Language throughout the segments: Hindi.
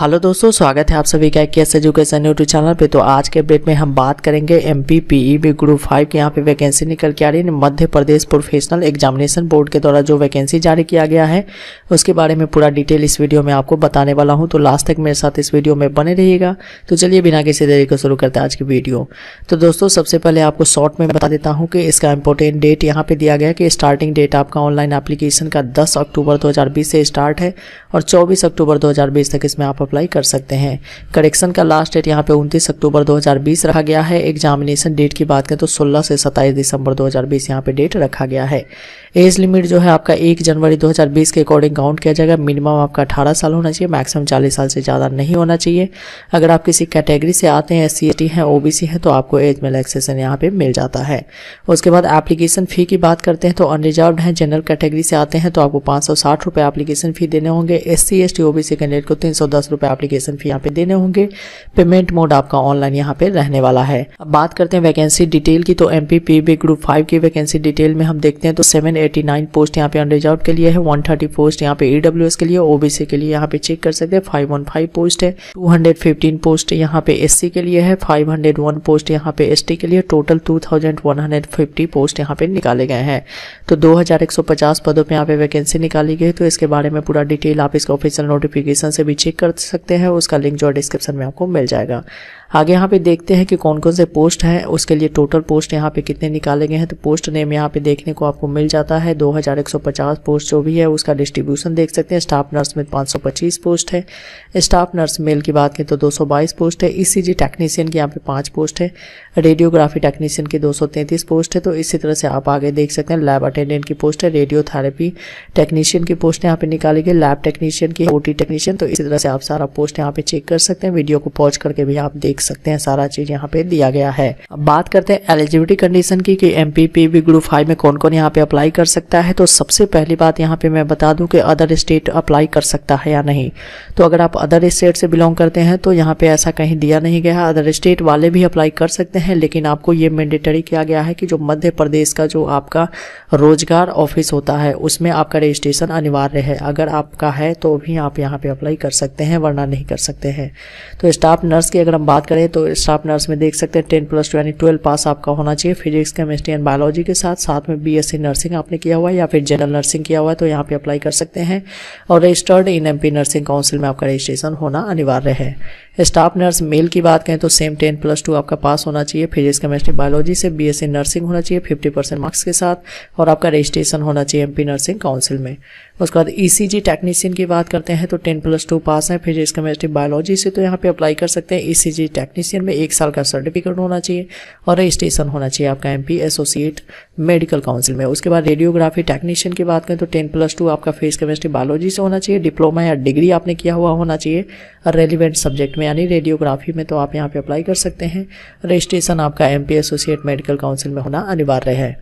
हेलो दोस्तों स्वागत है आप सभी का एक एस एजुकेशन यूट्यूब चैनल पे तो आज के अपडेट में हम बात करेंगे M P P E B group five के यहाँ पे वैकेंसी निकल के आ रही है Madhya Pradesh professional examination board के द्वारा जो वैकेंसी जारी किया गया है उसके बारे में पूरा डिटेल इस वीडियो में आपको बताने वाला हूँ तो लास्ट तक मेरे साथ इस वीडियो में बने रहिएगा तो चलिए बिना किसी देरी को शुरू करते हैं आज की वीडियो तो दोस्तों सबसे पहले आपको शॉर्ट में बता देता हूँ कि इसका इंपॉर्टेंट डेट यहाँ पर दिया गया कि स्टार्टिंग डेट आपका ऑनलाइन एप्लीकेशन का दस अक्टूबर दो से स्टार्ट है और चौबीस अक्टूबर दो तक इसमें आप अप्लाई कर सकते हैं करेक्शन का लास्ट डेट यहाँ पे उनतीस अक्टूबर 2020 रखा गया है एग्जामिनेशन डेट की बात करें तो 16 से 27 दिसंबर 2020 यहाँ पे डेट रखा गया है एज लिमिट जो है आपका 1 जनवरी 2020 के अकॉर्डिंग काउंट किया जाएगा मिनिमम आपका अठारह साल होना चाहिए मैक्सिमम चालीस साल से ज़्यादा नहीं होना चाहिए अगर आप किसी कैटेगरी से आते हैं एस सी हैं ओ हैं तो आपको एज में रिलैक्सेशन यहाँ पे मिल जाता है उसके बाद एप्लीकेशन फ़ी की बात करते हैं तो अनरिजर्व हैं जनरल कैटेगरी से आते हैं तो आपको पाँच सौ साठ एप्लीकेशन फ़ी देने होंगे S C S T candidate को तीन सौ दस रुपए एप्लीकेशन फी यहाँ पे देने होंगे पेमेंट मोड आपका ऑनलाइन यहाँ पे रहने वाला है अब बात करते हैं वैकेंसी डिटेल की तो एम पी ग्रुप फाइव की वैकेंसी डिटेल में हम देखते हैं तो सेवन पोस्ट यहाँ पे अंडरजाउट के लिए है वन पोस्ट यहाँ पे ईडब्ल्यू e के लिए ओबीसी के लिए यहाँ पे चेक कर सकते हैं फाइव पोस्ट है टू पोस्ट यहाँ पे एस के लिए है फाइव पोस्ट यहाँ पे एस के लिए टोटल टू पोस्ट यहाँ पे निकाले गए हैं तो दो हजार एक सौ पचास पदों पर यहाँ पे वैकेंसी निकाली गई तो इसके बारे में पूरा डिटेल आप इसका ऑफिशियल नोटिफिकेशन से भी चेक कर सकते हैं उसका लिंक जो डिस्क्रिप्शन में आपको मिल जाएगा आगे यहाँ पे देखते हैं कि कौन कौन से पोस्ट हैं उसके लिए टोटल पोस्ट यहाँ पे कितने निकाले गए हैं तो पोस्ट नेम यहाँ पे देखने को आपको मिल जाता है 2150 पोस्ट जो भी है उसका डिस्ट्रीब्यूशन देख सकते हैं स्टाफ नर्स में 525 पोस्ट है स्टाफ नर्स मेल की बात करें तो 222 पोस्ट है ई टेक्नीशियन की यहाँ पे पाँच पोस्ट है रेडियोग्राफी टेक्नीशियन की दो पोस्ट है तो इसी तरह से आप आगे देख सकते हैं लैब अटेंडेंट की पोस्ट है रेडियोथेरेपी टेक्नीशियन की पोस्ट यहाँ पे निकाली गई लैब टेक्नीशियन की ओटी टेक्नीशियन तो इसी तरह से आप सारा पोस्ट यहाँ पे चेक कर सकते हैं वीडियो को पॉज करके भी आप देख सकते हैं सारा चीज यहाँ पे दिया गया है अब बात करते हैं एलिजिबिलिटी कंडीशन की कि एम पी ग्रुप फाइव में कौन कौन यहाँ पे अप्लाई कर सकता है तो सबसे पहली बात यहाँ पे मैं बता दूं कि अदर स्टेट अप्लाई कर सकता है या नहीं तो अगर आप अदर स्टेट से बिलोंग करते हैं तो यहाँ पे ऐसा कहीं दिया नहीं गया अदर स्टेट वाले भी अप्लाई कर सकते हैं लेकिन आपको ये मैंडेटरी किया गया है कि जो मध्य प्रदेश का जो आपका रोजगार ऑफिस होता है उसमें आपका रजिस्ट्रेशन अनिवार्य है अगर आपका है तो भी आप यहाँ पे अप्लाई कर सकते हैं वरना नहीं कर सकते हैं तो स्टाफ नर्स की अगर हम बात करें तो स्टाफ में देख सकते हैं टेन प्लस टू यानी ट्वेल्व पास आपका होना चाहिए फिजिक्स केमिस्ट्री एंड बायोलॉजी के साथ साथ में बीएससी नर्सिंग आपने किया हुआ है या फिर जनरल नर्सिंग किया हुआ है तो यहाँ पे अप्लाई कर सकते हैं और registered in MP nursing council में आपका रजिस्ट्रेशन होना अनिवार्य है स्टाफ नर्स मेल की बात करें तो सेम टेन प्लस टू आपका पास होना चाहिए फिजिक्स केमिस्ट्री बायोलॉजी से बीएससी नर्सिंग होना चाहिए फिफ्टी परसेंट मार्क्स के साथ और आपका रजिस्ट्रेशन होना चाहिए एमपी नर्सिंग काउंसिल में उसके बाद ईसीजी e टेक्नीशियन की बात करते हैं तो टेन प्लस टू पास है फिजिक्स केमिस्ट्री बायोलॉजी से तो यहाँ पर अप्लाई कर सकते हैं जी e टेक्नीशियन में एक साल का सर्टिफिकेट होना चाहिए और रजिस्ट्रेशन होना चाहिए आपका एम एसोसिएट मेडिकल काउंसिल में उसके बाद रेडियोग्राफी टेक्नीशियन की बात करें तो टेन प्लस टू आपका फिजिक्स केमिस्ट्री बायोलॉजी से होना चाहिए डिप्लोमा या डिग्री आपने किया हुआ होना चाहिए रेलिवेंट सब्जेक्ट में में यानी रेडियोग्राफी में तो आप यहाँ पे अप्लाई कर सकते हैं रजिस्ट्रेशन आपका M P associate medical council में होना अनिवार्य है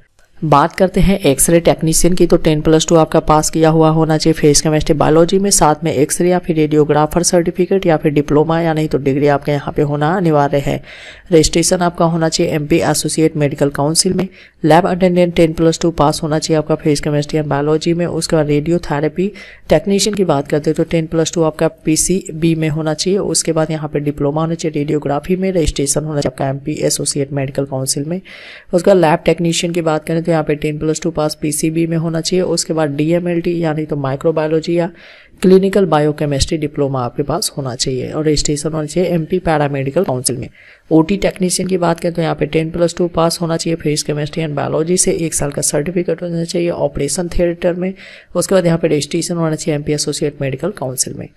बात करते हैं एक्सरे टेक्नीशियन की तो टेन प्लस टू आपका पास किया हुआ होना चाहिए फेस केमिस्ट्री बायोलॉजी में साथ में एक्सरे या फिर रेडियोग्राफर सर्टिफिकेट या फिर डिप्लोमा या नहीं तो डिग्री आपके यहाँ पे होना अनिवार्य है रजिस्ट्रेशन आपका होना चाहिए एमपी एसोसिएट मेडिकल काउंसिल में lab attendant ten plus two pass होना चाहिए आपका फेस केमिस्ट्री एंड बायोलॉजी में उसके बाद रेडियोथेरेपी टेक्नीशियन की बात करते हैं तो टेन प्लस टू आपका पी में होना चाहिए उसके बाद यहाँ पर डिप्लोमा होना चाहिए रेडियोग्राफी में रजिस्ट्रेशन होना चाहिए आपका एम एसोसिएट मेडिकल काउंसिल में उसके बाद लैब टेक्नीशियन की बात करें तो यहाँ पे ten plus two pass PCB में होना चाहिए उसके बाद डीएमएलटी यानी तो माइक्रोबायोलॉजी या क्लिनिकल बायोकेमिस्ट्री डिप्लोमा आपके पास होना चाहिए और रजिस्ट्रेशन होना चाहिए एमपी पैरामेडिकल काउंसिल में ओटी टेक्नीशियन की बात करें तो यहाँ पे टेन प्लस टू पास होना चाहिए फिजिक्स केमिस्ट्री एंड बायोलॉजी से एक साल का सर्टिफिकेट होना चाहिए ऑपरेशन थिएटर में उसके बाद यहाँ पे रजिस्ट्रेशन होना चाहिए एम एसोसिएट मेडिकल काउंसिल में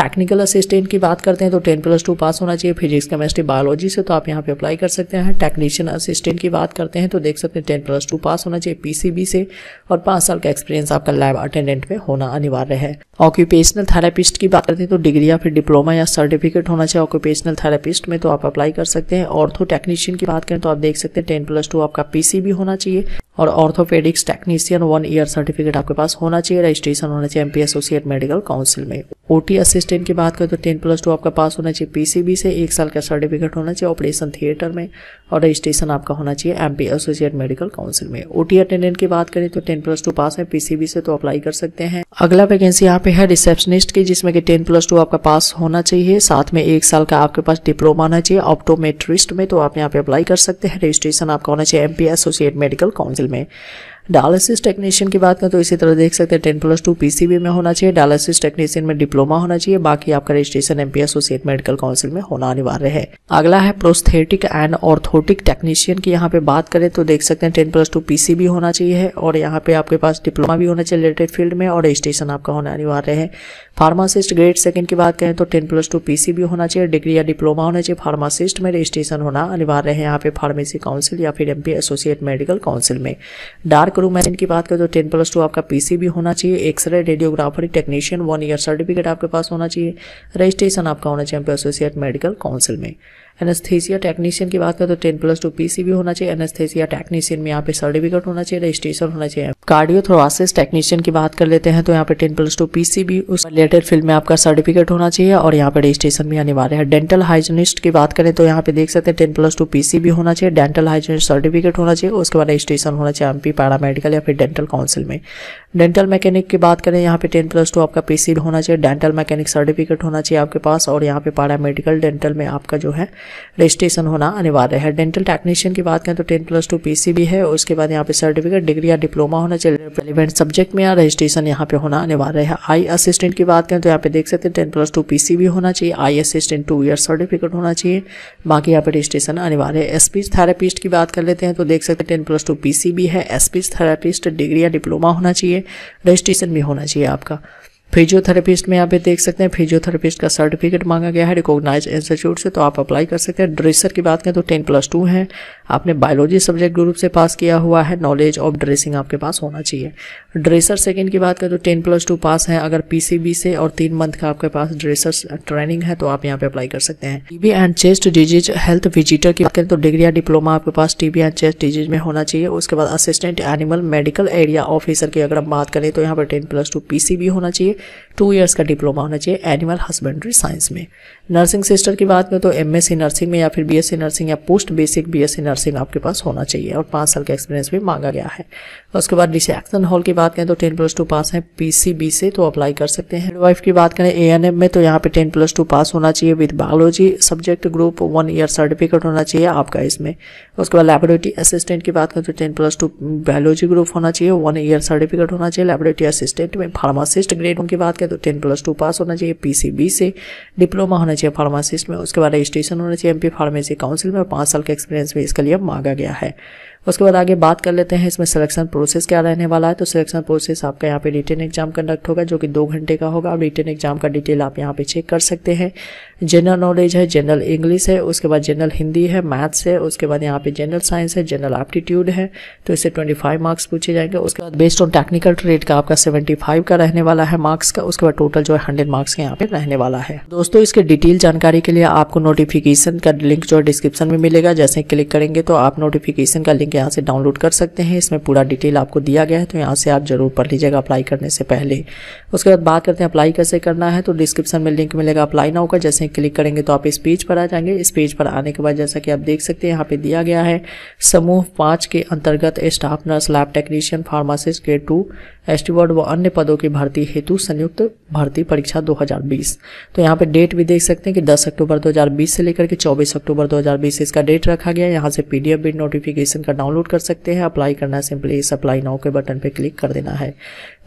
टेक्निकल असिस्टेंट की बात करते हैं तो टेन प्लस टू पास होना चाहिए फिजिक्स केमिस्ट्री बायोलॉजी से तो आप यहाँ पे अप्लाई कर सकते हैं टेक्नीशियन असिस्टेंट की बात करते हैं तो देख सकते हैं टेन प्लस टू पास होना चाहिए पीसीबी से और पांच साल का एक्सपीरियंस आपका लैब अटेंडेंट में होना अनिवार्य है ऑक्यूपेशनल थेरेपिस्ट की बात करते हैं तो डिग्री या फिर डिप्लोमा या सर्टिफिकेट होना चाहिए ऑक्यूपेशनल थेरेपिस्ट में तो आप अप्लाई कर सकते हैं ऑर्थो टेक्नीशियन की बात करें तो आप देख सकते हैं टेन प्लस टू आपका पीसीबी होना चाहिए और orthopaedics technician one year certificate आपके पास होना चाहिए रजिस्ट्रेशन होना चाहिए एमपी एसोसिएट मेडिकल काउंसिल में ओटी असिस्टेंट की बात करें तो टेन प्लस टू आपका पास होना चाहिए पीसीबी से एक साल का सर्टिफिकेट होना चाहिए ऑपरेशन थिएटर में और रजिस्ट्रेशन आपका होना चाहिए M P associate medical council में ओटी अटेंडेंट की बात करें तो टेन प्लस टू पास है पीसीबी से तो अप्लाई कर सकते हैं अगला वैकेंसी यहाँ पे है रिसेप्शनिस्ट की जिसमें कि टेन प्लस टू आपका पास होना चाहिए साथ में एक साल का आपके पास डिप्लोमा आना चाहिए ऑप्टोमेट्रिस्ट में तो आप यहाँ पे अप्लाई कर सकते हैं रजिस्ट्रेशन आपका होना चाहिए एम एसोसिएट मेडिकल काउंसिल में डायलिसिस टेक्नीशियन की बात करें तो इसी तरह देख सकते हैं टेन प्लस टू पीसीबी में होना चाहिए डायलिसिस टेक्नीशियन में डिप्लोमा होना चाहिए बाकी आपका registration MP associate medical council में होना अनिवार्य है अगला है प्रोस्थेटिक एंड ऑर्थोटिक टेक्नीशियन की यहाँ पे बात करें तो देख सकते हैं टेन प्लस टू पीसीबी होना चाहिए और यहाँ पे आपके पास डिप्लोमा भी होना चाहिए रिलेटेड फील्ड में और रजिस्ट्रेशन आपका होना अनिवार्य है फार्मासिस्ट ग्रेड सेकंड की बात करें तो टेन प्लस टू पीसीबी होना चाहिए डिग्री या डिप्लोमा होना चाहिए फार्मासिस्ट में रजिस्ट्रेशन होना अनिवार्य है यहाँ पे फार्मेसी काउंसिल या फिर एमपी एसोसिएट मेडिकल काउंसिल में डार्क करूँ मैं इनकी बात करूँ तो टेन प्लस टू आपका पीसी भी होना चाहिए x-ray radiographer technician one year certificate आपके पास होना चाहिए रजिस्ट्रेशन आपका होना चाहिए एसोसिएट मेडिकल काउंसिल में एनेस्थेसिया टेक्नीशियन की बात करें तो टेन प्लस टू पीसी भी होना चाहिए एनेस्थेसिया टेक्नीशियन में यहाँ पे सर्टिफिकेट होना चाहिए रजिस्ट्रेशन होना चाहिए कार्डियोथोरासिस टेक्नीशियन की बात कर लेते हैं तो यहाँ पे टेन प्लस टू पीसी भी उस रिलेटेड फील्ड में आपका सर्टिफिकेट होना चाहिए और यहाँ पे रजिस्ट्रेशन भी अनिवार्य है डेंटल हाइजीनिस्ट की बात करें तो यहाँ पे देख सकते हैं टेन प्लस टू पीसी भी होना चाहिए डेंटल हाइजीनिस्ट सर्टिफिकेट होना चाहिए उसके बाद रजिस्ट्रेशन होना चाहिए एमपी पैरामेडिकल या फिर डेंटल काउंसिल में डेंटल मैकेनिक की बात करें यहाँ पे टेन प्लस टू आपका पीसी होना चाहिए डेंटल मैकेनिक सर्टिफिकेट होना चाहिए आपके पास और यहाँ पे पैरामेडिकल डेंटल में आपका जो है रजिस्ट्रेशन होना अनिवार्य है डेंटल टेक्नीशियन की बात करें तो टेन प्लस टू पी भी है उसके बाद यहाँ पे सर्टिफिकेट डिग्री या डिप्लोमा होना चाहिए रेलिवेंट सब्जेक्ट में या रजिस्ट्रेशन यहाँ पे होना अनिवार्य है आई असिस्टेंट की बात करें तो यहाँ पे देख सकते हैं टेन प्लस टू पी भी होना चाहिए eye assistant two year certificate होना चाहिए बाकी यहाँ पे रजिस्ट्रेशन अनिवार्य है स्पीच थेरापिस्ट की बात कर लेते हैं तो देख सकते हैं टेन प्लस टू पी भी है स्पीच थेरापिस्ट डिग्री या डिप्लोमा होना चाहिए रजिस्ट्रेशन भी होना चाहिए आपका फिजियोथेरेपिस्ट में यहाँ पे देख सकते हैं फिजियोथेरेपिस्ट का सर्टिफिकेट मांगा गया है रिकॉग्नाइज इंस्टीट्यूट से तो आप अप्लाई कर सकते हैं ड्रेसर की बात करें तो टेन प्लस टू है आपने बायोलॉजी सब्जेक्ट ग्रुप से पास किया हुआ है नॉलेज ऑफ ड्रेसिंग आपके पास होना चाहिए ड्रेसर सेकेंड की बात करें तो टेन प्लस टू पास है अगर पीसीबी से और तीन मंथ का आपके पास ड्रेसर ट्रेनिंग है तो आप यहाँ पे अप्लाई कर सकते हैं TB and chest disease health visitor की बात करें तो डिग्री या डिप्लोमा आपके पास टीबी एंड चेस्ट डिजीज में होना चाहिए उसके बाद assistant animal medical area officer की अगर हम बात करें तो यहाँ पर टेन प्लस टू पीसीबी होना चाहिए टू ईयर्स का डिप्लोमा होना चाहिए एनिमल हस्बेंड्री साइंस में नर्सिंग सिस्टर की बात करें तो एमएससी नर्सिंग में या फिर सी नर्सिंग या post basic C nursing nursing आपके पास होना चाहिए और पाँच साल का एक्सपीरियंस भी मांगा गया है उसके बाद डिसेक्शन हॉल की बात करें तो टेन प्लस टू पास है पीसीबी से तो अप्लाई कर सकते हैं वाइफ की बात करें ए में तो यहाँ पे टेन प्लस टू पास होना चाहिए with biology subject group one year certificate होना चाहिए आपका इसमें उसके बाद लेबोरेटरी असिस्टेंट की बात करें तो ten plus two biology group होना चाहिए वन ईयर सर्टिफिकेट होना चाहिए लेबोरेटरी असिस्टेंट में फार्मासिस्ट ग्रेड की बात करें तो टेन प्लस टू पास होना चाहिए पीसीबी से डिप्लोमा होना चाहिए फार्मासिस्ट में उसके बाद रजिस्ट्रेशन होना चाहिए एमपी फार्मेसी काउंसिल में और पाँच साल का एक्सपीरियंस भी इसके ऑस्ट्रेलिया मांगा गया है उसके बाद आगे बात कर लेते हैं इसमें सिलेक्शन प्रोसेस क्या रहने वाला है तो सिलेक्शन प्रोसेस आपका यहाँ पे रिटर्न एग्जाम कंडक्ट होगा जो कि दो घंटे का होगा अब रिटर्न एग्जाम का डिटेल आप यहाँ पे चेक कर सकते हैं जनरल नॉलेज है जनरल इंग्लिश है उसके बाद जनरल हिंदी है मैथ्स है उसके बाद यहाँ पे जनरल साइंस है जनरल एप्टीट्यूड है तो इससे ट्वेंटी मार्क्स पूछे जाएंगे उसके बाद बेस्ड ऑन टेक्निकल ट्रेड का आपका सेवेंटी का रहने वाला है मार्क्स का उसके बाद टोटल जो है हंड्रेड मार्क्स का यहाँ पे रहने वाला है दोस्तों इसके डिटेल जानकारी के लिए आपको नोटिफिकेशन का लिंक जो है डिस्क्रिप्शन में मिलेगा जैसे क्लिक करेंगे तो आप नोटिफिकेशन का लिंक लिंक यहाँ से डाउनलोड कर सकते हैं इसमें पूरा डिटेल आपको दिया गया है तो यहाँ से आप जरूर पढ़ लीजिएगा अप्लाई करने से पहले उसके बाद बात करते हैं अप्लाई कैसे करना है तो डिस्क्रिप्शन में लिंक मिलेगा अप्लाई ना होगा जैसे ही क्लिक करेंगे तो आप इस पेज पर आ जाएंगे इस पेज पर आने के बाद जैसा कि आप देख सकते हैं यहाँ पे दिया गया है समूह पाँच के अंतर्गत staff nurse lab technician pharmacist grade two एस्टीवर्ड व अन्य पदों की भर्ती हेतु संयुक्त भर्ती परीक्षा 2020 तो यहाँ पे डेट भी देख सकते हैं कि 10 अक्टूबर 2020 से लेकर के 24 अक्टूबर 2020 इसका डेट रखा गया यहाँ से पीडीएफ भी नोटिफिकेशन का डाउनलोड कर सकते हैं अप्लाई करना सिंपली इस अप्लाई नाउ के बटन पे क्लिक कर देना है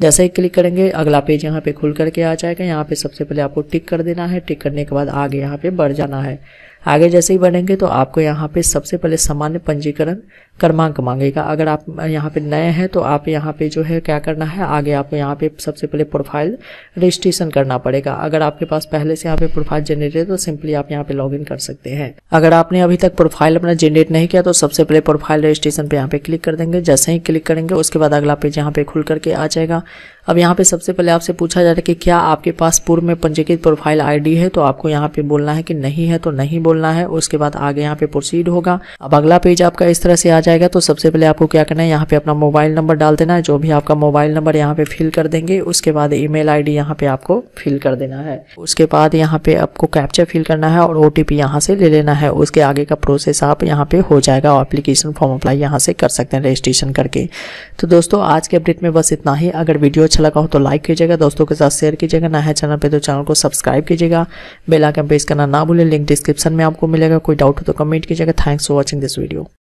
जैसे ही क्लिक करेंगे अगला पेज यहाँ पे खुल करके आ जाएगा यहाँ पे सबसे पहले आपको टिक कर देना है टिक करने के बाद आगे यहाँ पे बढ़ जाना है आगे जैसे ही बढ़ेंगे तो आपको यहाँ पे सबसे पहले सामान्य पंजीकरण क्रमांक मांगेगा अगर आप यहाँ पे नए हैं तो आप यहाँ पे जो है क्या करना है आगे आपको यहाँ पे सबसे पहले प्रोफाइल रजिस्ट्रेशन करना पड़ेगा अगर आपके पास पहले से यहाँ पे प्रोफाइल जनरेट है तो सिंपली आप यहाँ पे लॉग कर सकते हैं अगर आपने अभी तक प्रोफाइल अपना जनरेट नहीं किया तो सबसे पहले प्रोफाइल रजिस्ट्रेशन पे यहाँ पे क्लिक कर देंगे जैसे ही क्लिक करेंगे उसके बाद अगला पेज यहाँ पे खुल करके आ जाएगा अब यहाँ पे सबसे पहले आपसे पूछा जा रहा है कि क्या आपके पास पूर्व में पंजीकृत प्रोफाइल आईडी है तो आपको यहाँ पे बोलना है कि नहीं है तो नहीं बोलना है उसके बाद आगे यहाँ पे प्रोसीड होगा अब अगला पेज आपका इस तरह से आ जाएगा तो सबसे पहले आपको क्या करना है यहाँ पे अपना मोबाइल नंबर डाल देना है जो भी आपका मोबाइल नंबर यहाँ पे फिल कर देंगे उसके बाद ई मेल आई यहाँ पे आपको फिल कर देना है उसके बाद यहाँ पे आपको कैप्चर फिल करना है और ओ टी यहाँ से ले लेना है उसके आगे का प्रोसेस आप यहाँ पे हो जाएगा और अप्लीकेशन फॉर्म अप्लाई यहाँ से कर सकते हैं रजिस्ट्रेशन करके तो दोस्तों आज के अपडेट में बस इतना ही अगर वीडियो अच्छा लगा हो तो लाइक कीजिएगा दोस्तों के साथ शेयर कीजिएगा ना है चैनल पे तो चैनल को सब्सक्राइब कीजिएगा बेल आइकन प्रेस करना ना भूलें लिंक डिस्क्रिप्शन में आपको मिलेगा कोई डाउट हो तो कमेंट कीजिएगा thanks for watching this video